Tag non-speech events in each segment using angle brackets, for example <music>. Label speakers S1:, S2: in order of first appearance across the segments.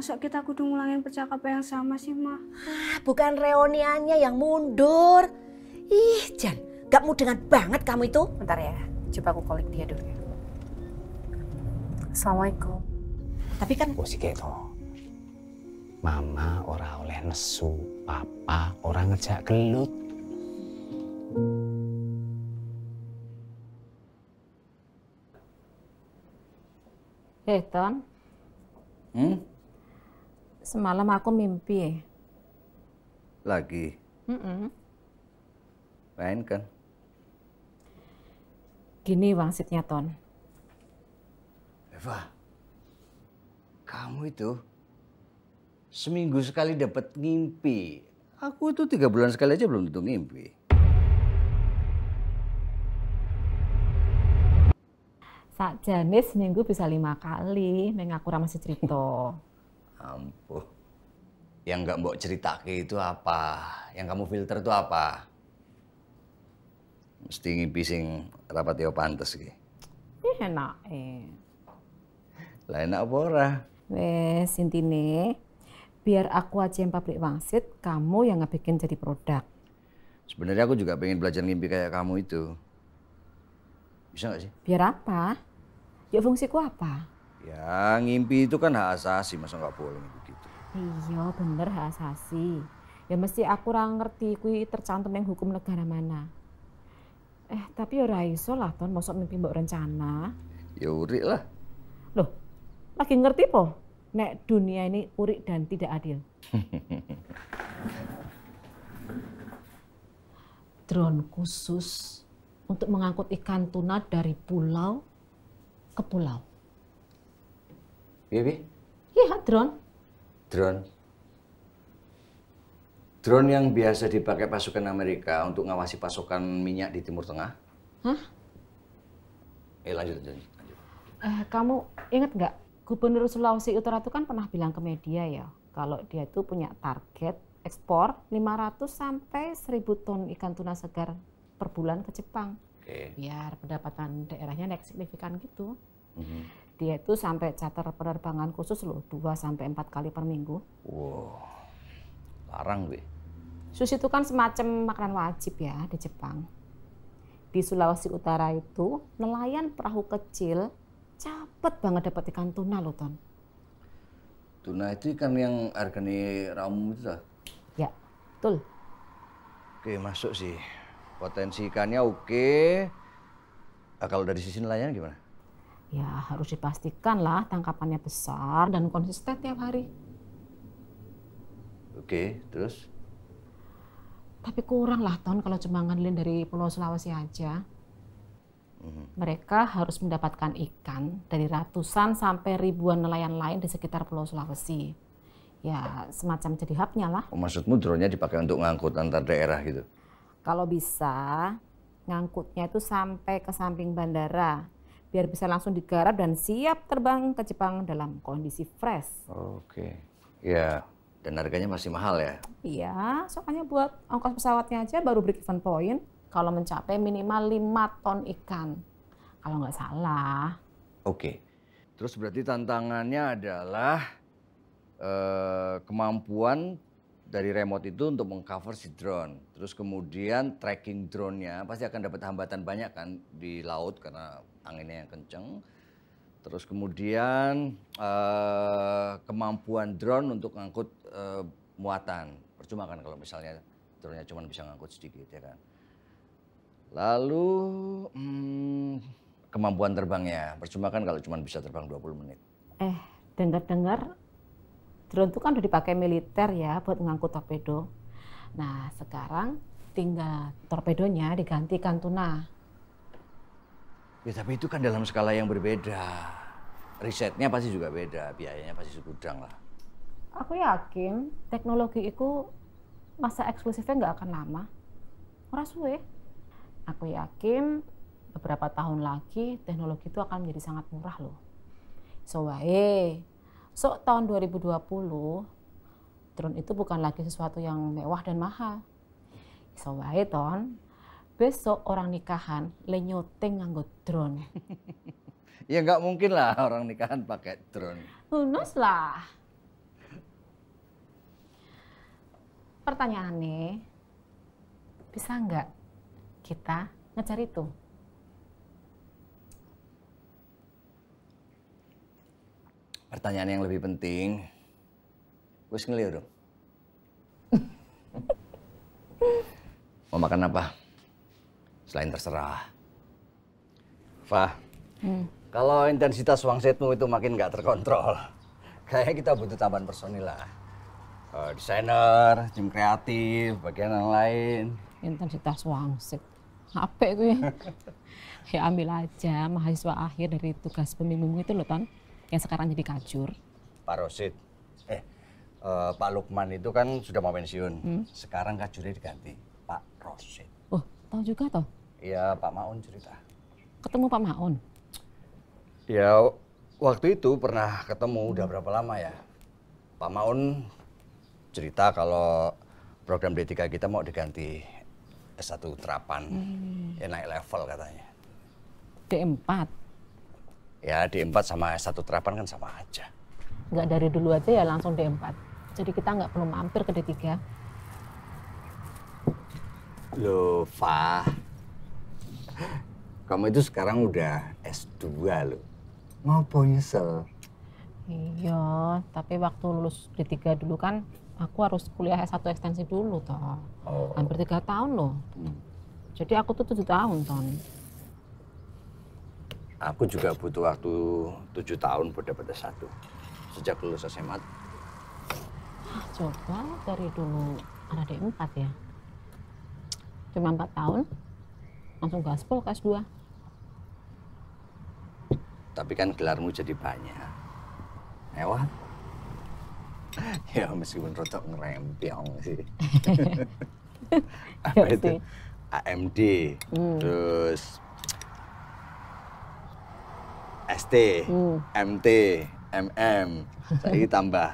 S1: Masuk kita kudu ngulangin percakapan yang sama sih, Ma? Ah, bukan reuniannya yang mundur. Ih, Jan, gak mudengan banget kamu itu. Bentar ya, coba aku kolik dia dulu ya. Assalamualaikum. Tapi kan... Kok sih gitu. Mama ora oleh nesu, papa orang ngejak gelut. Eh, Ton. Hmm? Semalam aku mimpi. Lagi? Mm -mm. Main kan? Gini wangsitnya, Ton.
S2: Eva, kamu itu seminggu sekali dapat ngimpi. Aku itu tiga bulan sekali aja belum tentu ngimpi.
S1: Tak Janis minggu bisa lima kali, neng aku masih cerita
S2: ampuh. Yang nggak mbok ceritake itu apa? Yang kamu filter itu apa? Mesti ngipi sing rapat yo pantes iki.
S1: Ih enak eh.
S2: Lah enak apa ora?
S1: Wes intine biar aku aja yang pabrik wangsit, kamu yang ngebikin jadi produk.
S2: Sebenarnya aku juga pengen belajar ngimpi kayak kamu itu. Bisa nggak sih?
S1: Biar apa? Ya fungsiku apa?
S2: Ya ngimpi itu kan hak asasi, masa nggak boleh begitu.
S1: Iya bener hak asasi. Ya mesti aku kurang ngerti kui tercantum yang hukum negara mana. Eh tapi ya raiso lah ton, masuk mimpi mbok rencana.
S2: Ya urik lah.
S1: Loh, lagi ngerti po? Nek dunia ini urik dan tidak adil. <laughs> Drone khusus untuk mengangkut ikan tuna dari pulau ke pulau. Iya, bi. Iya, drone.
S2: Drone. Drone yang biasa dipakai pasukan Amerika untuk ngawasi pasokan minyak di Timur Tengah. Hah? Eh, lanjut, lanjut. lanjut.
S1: Eh, kamu inget nggak? Gubernur Sulawesi Utara itu kan pernah bilang ke media ya, kalau dia itu punya target ekspor 500 sampai 1000 ton ikan tuna segar per bulan ke Jepang. Okay. Biar pendapatan daerahnya naik signifikan gitu. Mm -hmm dia itu sampai charter penerbangan khusus loh, 2 sampai 4 kali per minggu.
S2: Wow. Larang, gue.
S1: Sushi itu kan semacam makanan wajib ya di Jepang. Di Sulawesi Utara itu nelayan perahu kecil cepet banget dapat ikan tuna loh, Ton.
S2: Tuna itu ikan yang harganya ramu itu lah. Ya, betul. Oke, masuk sih. Potensi ikannya oke. Nah, kalau dari sisi nelayan gimana?
S1: ya harus dipastikan dipastikanlah tangkapannya besar dan konsisten tiap hari.
S2: Oke, terus?
S1: Tapi kurang lah Ton kalau cuma ngandelin dari Pulau Sulawesi aja. Mhm. Mereka harus mendapatkan ikan dari ratusan sampai ribuan nelayan lain di sekitar Pulau Sulawesi. Ya, semacam jadi hubnya lah.
S2: Oh, maksudmu drone-nya dipakai untuk ngangkut antar daerah gitu?
S1: Kalau bisa, ngangkutnya itu sampai ke samping bandara biar bisa langsung digarap dan siap terbang ke Jepang dalam kondisi fresh.
S2: Oke, ya dan harganya masih mahal ya?
S1: Iya, soalnya buat ongkos pesawatnya aja baru break even point kalau mencapai minimal 5 ton ikan. Kalau nggak salah.
S2: Oke, terus berarti tantangannya adalah eh, kemampuan dari remote itu untuk mengcover si drone. Terus kemudian tracking drone-nya pasti akan dapat hambatan banyak kan di laut karena anginnya yang kenceng. Terus kemudian uh, kemampuan drone untuk ngangkut uh, muatan. Percuma kan kalau misalnya drone-nya cuma bisa ngangkut sedikit ya kan. Lalu hmm, kemampuan terbangnya. Percuma kan kalau cuma bisa terbang 20 menit.
S1: Eh, dengar-dengar drone itu kan udah dipakai militer ya buat ngangkut torpedo. Nah, sekarang tinggal torpedonya digantikan tuna.
S2: Ya tapi itu kan dalam skala yang berbeda. Risetnya pasti juga beda, biayanya pasti segudang lah.
S1: Aku yakin teknologi itu masa eksklusifnya nggak akan lama. Orang suwe. Aku yakin beberapa tahun lagi teknologi itu akan menjadi sangat murah loh. So wae, so tahun 2020 drone itu bukan lagi sesuatu yang mewah dan mahal. So wae ton, besok orang nikahan lenyoteng nganggo drone. <laughs>
S2: ya nggak mungkin lah orang nikahan pakai drone.
S1: Hunus lah. Pertanyaannya, bisa nggak kita ngejar itu?
S2: Pertanyaan yang lebih penting, Gue ngeliru dong. <laughs> Mau makan apa? selain terserah. Fah, hmm. kalau intensitas wangsetmu itu makin nggak terkontrol, kayaknya kita butuh tambahan personil lah. Uh, desainer, tim kreatif, bagian yang lain. Intensitas wangsit, apa itu ya?
S1: <laughs> ya ambil aja mahasiswa akhir dari tugas pembimbing itu loh Ton, yang sekarang jadi kacur.
S2: Pak Rosit, eh uh, Pak Lukman itu kan sudah mau pensiun, hmm? sekarang kacurnya diganti Pak Rosit.
S1: Oh, tahu juga toh?
S2: Iya, Pak Maun cerita.
S1: Ketemu Pak Maun?
S2: Ya, waktu itu pernah ketemu, udah hmm. berapa lama ya? Pak Maun cerita kalau program D3 kita mau diganti S1 terapan, hmm. ya naik level katanya. D4? Ya, D4 sama S1 terapan kan sama aja.
S1: Nggak dari dulu aja ya langsung D4. Jadi kita nggak perlu mampir ke D3.
S2: Loh, Fah. Kamu itu sekarang udah S2 loh. Ngopo nyesel?
S1: Iya, tapi waktu lulus D3 dulu kan aku harus kuliah S1 ekstensi dulu toh. Oh. Hampir 3 tahun loh. Hmm. Jadi aku tuh 7 tahun, Ton.
S2: Aku juga butuh waktu tujuh tahun buat dapat S1. Sejak lulus SMA.
S1: Ah, coba dari dulu ada D4 ya. Cuma empat tahun, langsung gaspol kas S2
S2: tapi kan gelarmu jadi banyak mewah <laughs> ya meskipun rotok ngerempiong sih <laughs> apa ya, itu AMD hmm. terus ST hmm. MT MM saya tambah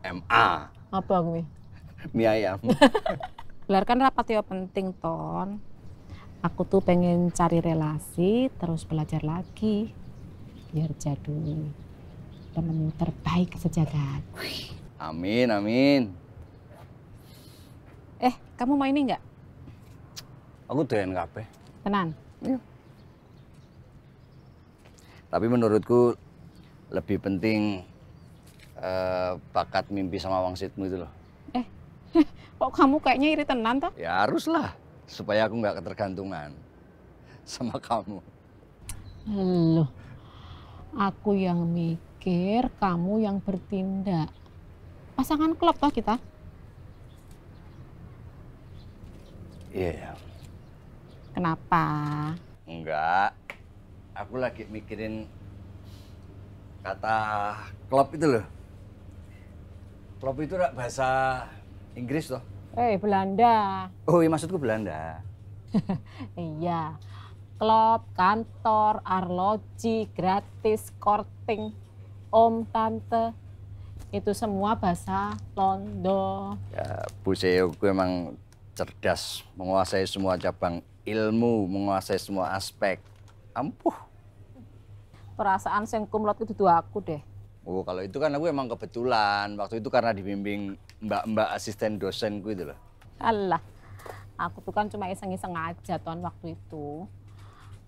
S2: <laughs> MA apa gue mie ayam
S1: gelar kan rapat ya penting ton aku tuh pengen cari relasi terus belajar lagi biar jadi penemu terbaik sejagat.
S2: Amin amin.
S1: Eh kamu mau ini nggak?
S2: Aku doyan kape.
S1: Tenan. Iya.
S2: Tapi menurutku lebih penting eh, bakat mimpi sama wangsitmu itu loh. Eh,
S1: <laughs> kok kamu kayaknya iri tenan toh? Ya
S2: haruslah supaya aku nggak ketergantungan sama kamu.
S1: Loh, aku yang mikir, kamu yang bertindak. Pasangan klub toh kita? Iya. Yeah. Kenapa?
S2: Enggak. Aku lagi mikirin kata klub itu loh. Klub itu bahasa Inggris loh.
S1: Eh, hey, Belanda.
S2: Oh, iya maksudku Belanda. <laughs>
S1: iya. Klub, kantor, arloji, gratis, korting, om, tante. Itu semua bahasa Londo.
S2: Ya, Bu Seo, gue emang cerdas, menguasai semua cabang ilmu, menguasai semua aspek. Ampuh.
S1: Perasaan sing kumlot itu dua aku deh.
S2: Oh kalau itu kan aku emang kebetulan waktu itu karena dibimbing mbak-mbak asisten dosenku itu loh.
S1: Allah, aku tuh kan cuma iseng-iseng aja ton waktu itu.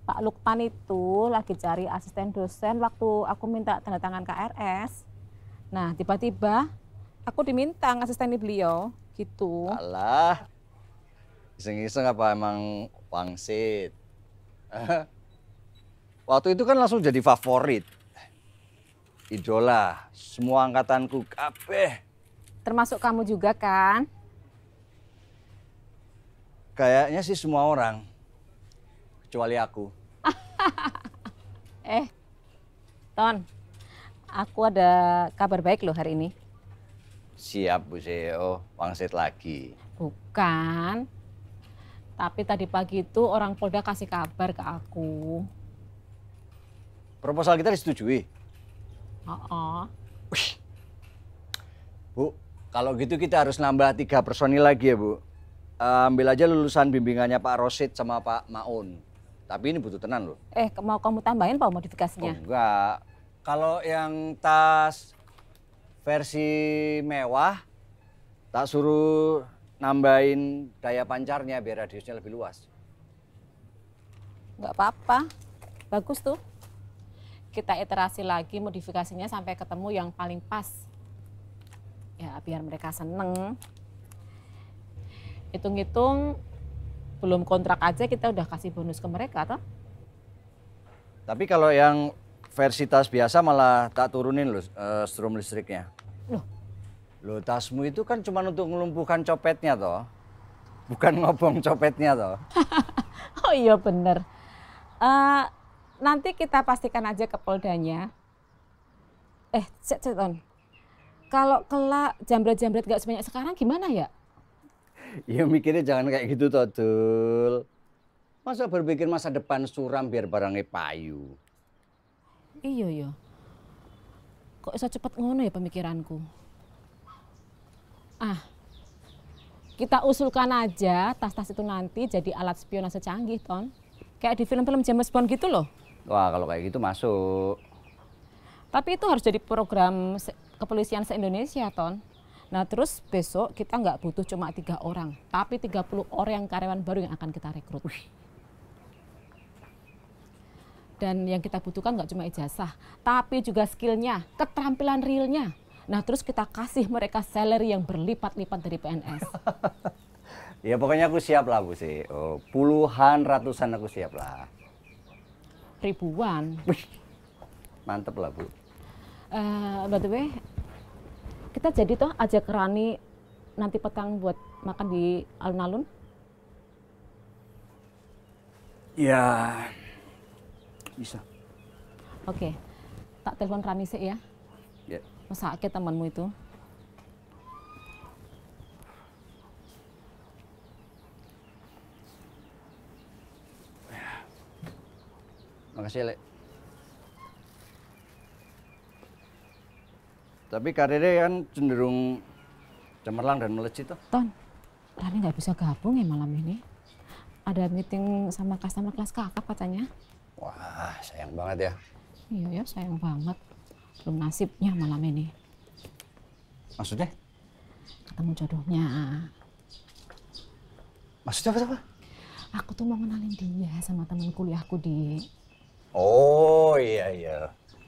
S1: Pak Lukman itu lagi cari asisten dosen waktu aku minta tanda tangan KRS. Nah tiba-tiba aku diminta asisten beliau gitu.
S2: Allah, iseng-iseng apa emang wangsit? <laughs> waktu itu kan langsung jadi favorit idola semua angkatanku kabeh.
S1: Termasuk kamu juga kan?
S2: Kayaknya sih semua orang. Kecuali aku.
S1: <laughs> eh, Ton. Aku ada kabar baik loh hari ini.
S2: Siap, Bu Seo. Wangsit lagi.
S1: Bukan. Tapi tadi pagi itu orang Polda kasih kabar ke aku.
S2: Proposal kita disetujui? Oh, oh. Bu, kalau gitu kita harus nambah tiga personil lagi ya Bu. Eh, ambil aja lulusan bimbingannya Pak Rosid sama Pak Maun. Tapi ini butuh tenan loh.
S1: Eh, mau kamu tambahin Pak modifikasinya? Oh,
S2: enggak. Kalau yang tas versi mewah, tak suruh nambahin daya pancarnya biar radiusnya lebih luas.
S1: Enggak apa-apa. Bagus tuh kita iterasi lagi modifikasinya sampai ketemu yang paling pas. Ya, biar mereka seneng. Hitung-hitung belum kontrak aja kita udah kasih bonus ke mereka toh.
S2: Tapi kalau yang versi tas biasa malah tak turunin loh eh, strom listriknya. Loh. Loh tasmu itu kan cuma untuk melumpuhkan copetnya toh. Bukan ngobong copetnya toh.
S1: <laughs> oh iya bener. Uh, nanti kita pastikan aja ke Poldanya. Eh, cek cek Kalau kelak jambret-jambret gak sebanyak sekarang gimana ya?
S2: Ya mikirnya jangan kayak gitu toh, Masa berpikir masa depan suram biar barangnya payu.
S1: Iya, iya. Kok bisa cepet ngono ya pemikiranku? Ah, kita usulkan aja tas-tas itu nanti jadi alat spionase canggih, Ton. Kayak di film-film James Bond gitu
S2: loh. Wah, kalau kayak gitu masuk.
S1: Tapi itu harus jadi program se kepolisian se-Indonesia, Ton. Nah, terus besok kita nggak butuh cuma tiga orang, tapi 30 orang karyawan baru yang akan kita rekrut. Wih. Dan yang kita butuhkan nggak cuma ijazah, tapi juga skillnya, keterampilan realnya. Nah, terus kita kasih mereka salary yang berlipat-lipat dari PNS.
S2: <laughs> ya, pokoknya aku siap lah, Bu sih. Oh, puluhan, ratusan aku siap lah
S1: ribuan.
S2: Wih, mantep lah Bu.
S1: Uh, by the way, kita jadi toh ajak Rani nanti petang buat makan di alun-alun?
S2: Ya, bisa.
S1: Oke, okay. tak telepon Rani sih ya.
S2: Ya. Yeah. Masa
S1: temanmu itu?
S2: Makasih, Le. Tapi karirnya kan cenderung cemerlang dan melejit toh. Ton,
S1: Rani nggak bisa gabung ya malam ini. Ada meeting sama customer kelas kakak katanya.
S2: Wah, sayang banget ya.
S1: Iya ya, sayang banget. Belum nasibnya malam ini. Maksudnya? Ketemu jodohnya. Maksudnya apa-apa? Aku tuh mau kenalin dia sama teman kuliahku di
S2: Oh iya iya.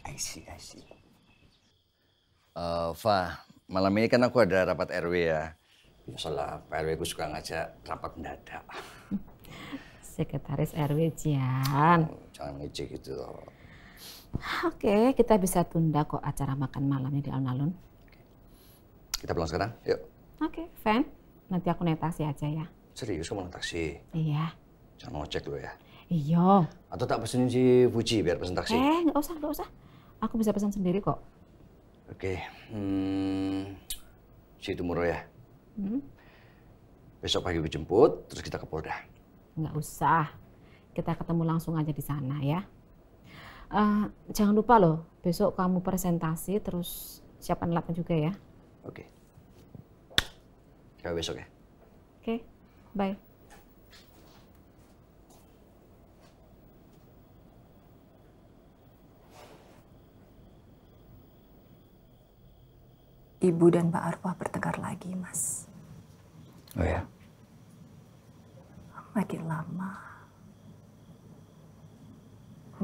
S2: I see, I see. Uh, Fa, malam ini kan aku ada rapat RW ya. Biasalah, Pak RW gue suka ngajak rapat mendadak.
S1: Sekretaris RW Jian. Oh,
S2: jangan ngecek gitu
S1: Oke, kita bisa tunda kok acara makan malamnya di alun-alun.
S2: Kita pulang sekarang, yuk.
S1: Oke, Van. Nanti aku naik taksi ya, aja
S2: ya. Serius kamu naik taksi? Iya. Jangan ngecek lo ya. Iya. Atau tak pesenin si Fuji biar pesen taksi?
S1: Eh, nggak usah, nggak usah. Aku bisa pesan sendiri kok.
S2: Oke. Okay. Hmm, si Tumuro ya? Hmm? Besok pagi dijemput terus kita ke Polda.
S1: Nggak usah. Kita ketemu langsung aja di sana ya. Uh, jangan lupa loh, besok kamu presentasi terus siapkan alatnya juga ya.
S2: Oke. Okay. Sampai besok ya.
S1: Oke, okay. bye.
S2: Ibu dan Mbak Arwah bertengkar lagi, Mas. Oh ya? Makin lama.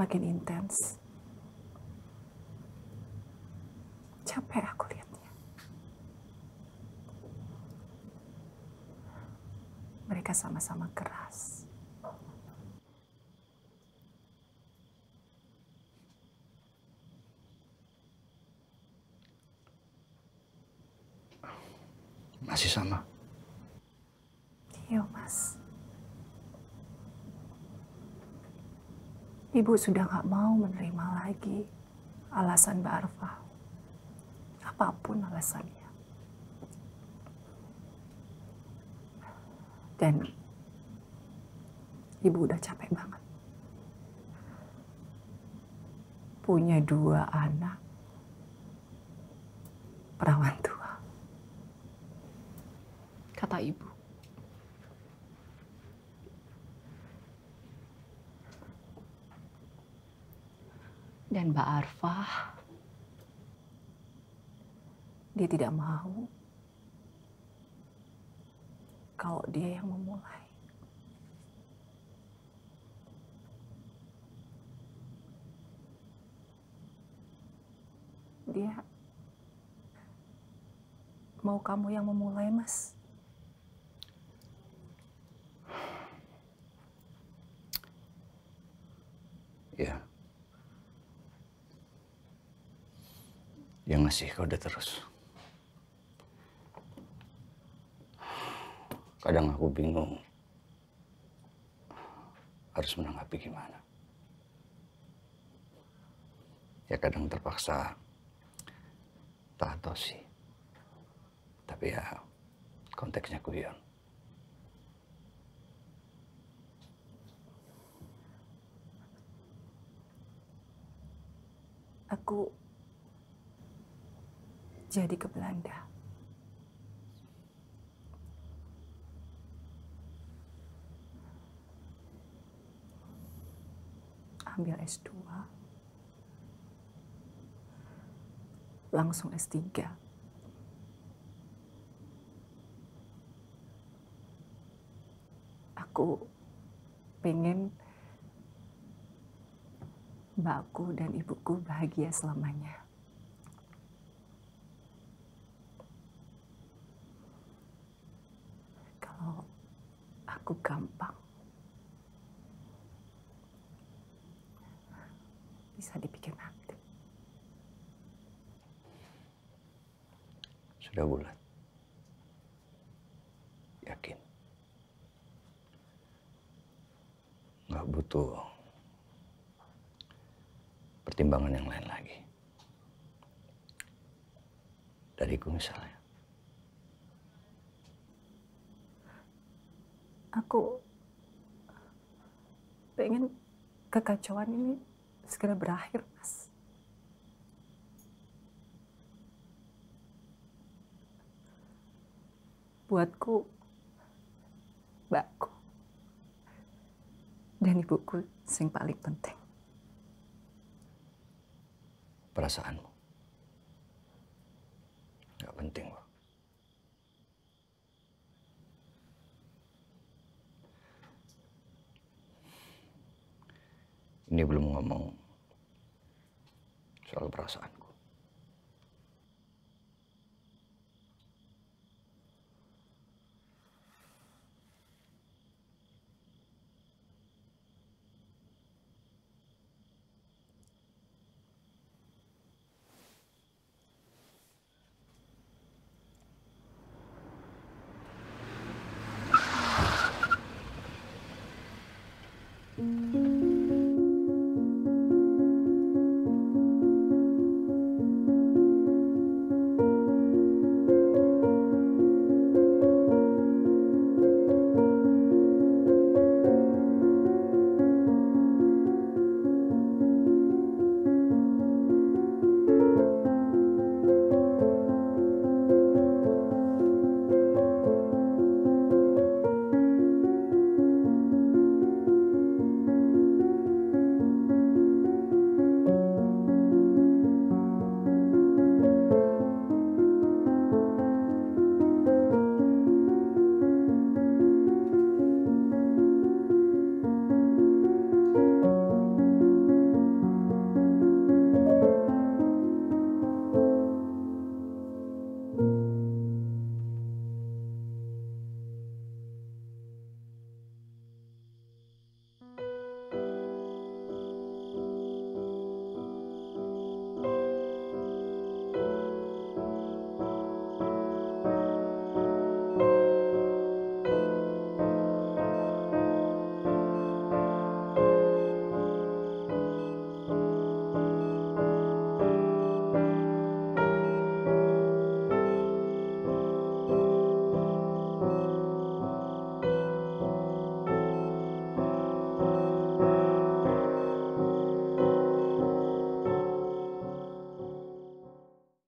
S1: Makin intens. Capek aku lihatnya. Mereka sama-sama keras. masih sama. Iya, Mas. Ibu sudah gak mau menerima lagi alasan Mbak Arfa. Apapun alasannya. Dan ibu udah capek banget. Punya dua anak perawan tuh kata ibu. Dan Mbak Arfah, dia tidak mau kalau dia
S2: yang memulai. Dia
S1: mau kamu yang memulai, Mas.
S2: Ya. Yang ngasih kode terus. Kadang aku bingung harus menanggapi gimana. Ya kadang terpaksa tato sih. Tapi ya konteksnya kuyang.
S1: aku jadi ke Belanda. Ambil S2. Langsung S3. Aku pengen
S2: mbakku dan ibuku bahagia selamanya. Kalau
S1: aku gampang, bisa dipikir nanti.
S2: Sudah bulat. Yakin. Nggak butuh pertimbangan yang lain lagi. Dari Dariku misalnya.
S1: Aku pengen kekacauan ini segera berakhir, Mas. Buatku, mbakku, dan ibuku sing paling penting
S2: perasaanmu.